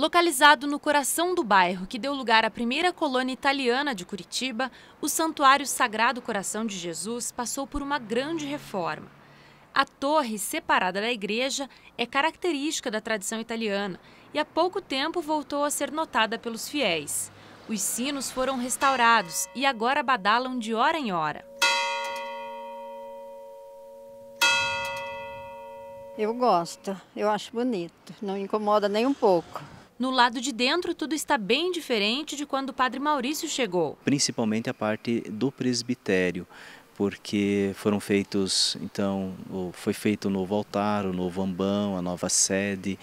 Localizado no coração do bairro que deu lugar à primeira colônia italiana de Curitiba, o Santuário Sagrado Coração de Jesus passou por uma grande reforma. A torre, separada da igreja, é característica da tradição italiana e há pouco tempo voltou a ser notada pelos fiéis. Os sinos foram restaurados e agora badalam de hora em hora. Eu gosto, eu acho bonito, não incomoda nem um pouco. No lado de dentro, tudo está bem diferente de quando o padre Maurício chegou. Principalmente a parte do presbitério porque foram feitos, então, foi feito o novo altar, o novo ambão, a nova sede,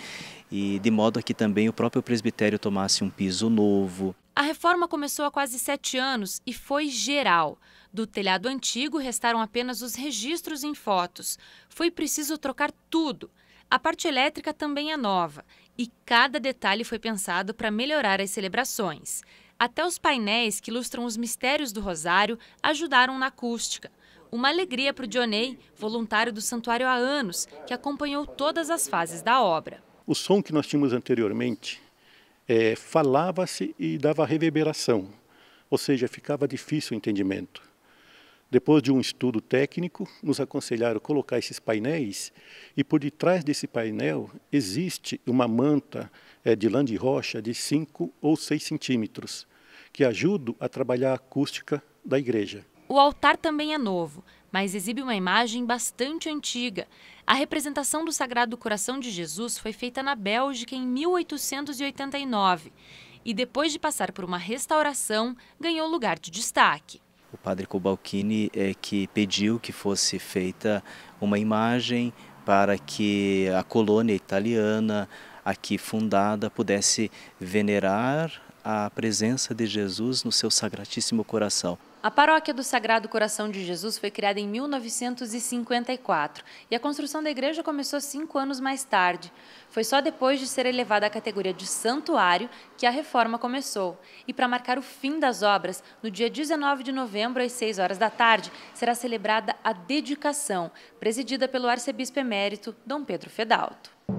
e de modo a que também o próprio presbitério tomasse um piso novo. A reforma começou há quase sete anos e foi geral. Do telhado antigo restaram apenas os registros em fotos. Foi preciso trocar tudo a parte elétrica também é nova e cada detalhe foi pensado para melhorar as celebrações. Até os painéis que ilustram os mistérios do Rosário ajudaram na acústica. Uma alegria para o Dionei, voluntário do santuário há anos, que acompanhou todas as fases da obra. O som que nós tínhamos anteriormente é, falava-se e dava reverberação, ou seja, ficava difícil o entendimento. Depois de um estudo técnico, nos aconselharam colocar esses painéis e por detrás desse painel existe uma manta é, de lã de rocha de 5 ou 6 centímetros, que ajuda a trabalhar a acústica da igreja. O altar também é novo, mas exibe uma imagem bastante antiga. A representação do Sagrado Coração de Jesus foi feita na Bélgica em 1889 e, depois de passar por uma restauração, ganhou lugar de destaque o padre Cobalcini é que pediu que fosse feita uma imagem para que a colônia italiana aqui fundada pudesse venerar a presença de Jesus no seu Sagratíssimo Coração. A paróquia do Sagrado Coração de Jesus foi criada em 1954 e a construção da igreja começou cinco anos mais tarde. Foi só depois de ser elevada à categoria de santuário que a reforma começou. E para marcar o fim das obras, no dia 19 de novembro, às 6 horas da tarde, será celebrada a dedicação, presidida pelo arcebispo emérito Dom Pedro Fedalto.